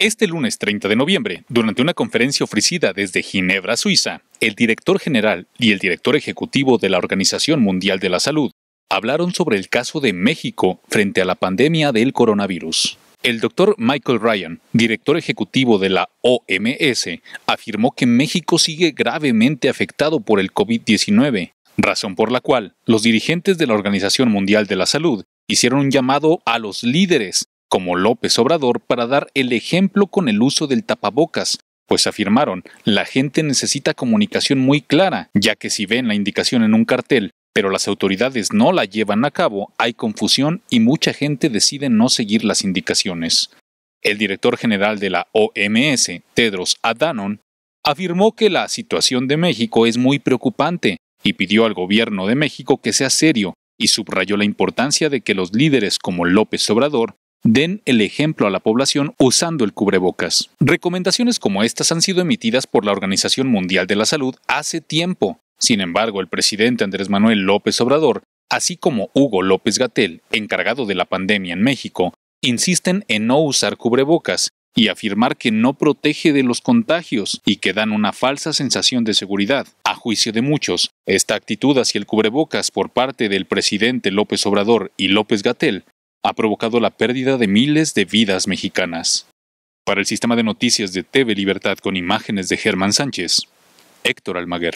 Este lunes 30 de noviembre, durante una conferencia ofrecida desde Ginebra, Suiza, el director general y el director ejecutivo de la Organización Mundial de la Salud hablaron sobre el caso de México frente a la pandemia del coronavirus. El doctor Michael Ryan, director ejecutivo de la OMS, afirmó que México sigue gravemente afectado por el COVID-19, razón por la cual los dirigentes de la Organización Mundial de la Salud hicieron un llamado a los líderes como López Obrador para dar el ejemplo con el uso del tapabocas, pues afirmaron, la gente necesita comunicación muy clara, ya que si ven la indicación en un cartel, pero las autoridades no la llevan a cabo, hay confusión y mucha gente decide no seguir las indicaciones. El director general de la OMS, Tedros Adhanom, afirmó que la situación de México es muy preocupante y pidió al gobierno de México que sea serio y subrayó la importancia de que los líderes como López Obrador Den el ejemplo a la población usando el cubrebocas. Recomendaciones como estas han sido emitidas por la Organización Mundial de la Salud hace tiempo. Sin embargo, el presidente Andrés Manuel López Obrador, así como Hugo López Gatel, encargado de la pandemia en México, insisten en no usar cubrebocas y afirmar que no protege de los contagios y que dan una falsa sensación de seguridad. A juicio de muchos, esta actitud hacia el cubrebocas por parte del presidente López Obrador y López Gatel ha provocado la pérdida de miles de vidas mexicanas. Para el sistema de noticias de TV Libertad con imágenes de Germán Sánchez, Héctor Almaguer.